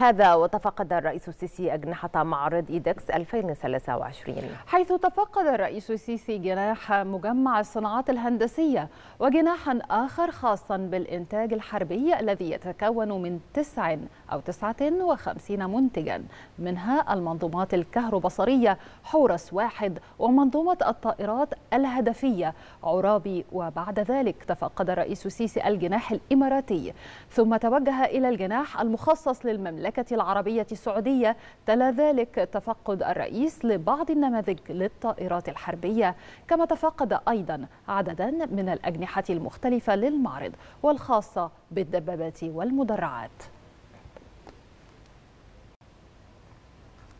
هذا وتفقد الرئيس السيسي أجنحة معرض إيدكس 2023 حيث تفقد الرئيس السيسي جناح مجمع الصناعات الهندسية وجناحا آخر خاصا بالإنتاج الحربي الذي يتكون من تسع أو تسعة وخمسين منتجا منها المنظومات الكهربصرية حورس واحد ومنظومة الطائرات الهدفية عرابي وبعد ذلك تفقد الرئيس السيسي الجناح الإماراتي ثم توجه إلى الجناح المخصص للمملكة المملكة العربية السعودية تلا ذلك تفقد الرئيس لبعض النماذج للطائرات الحربية كما تفقد أيضا عددا من الأجنحة المختلفة للمعرض والخاصة بالدبابات والمدرعات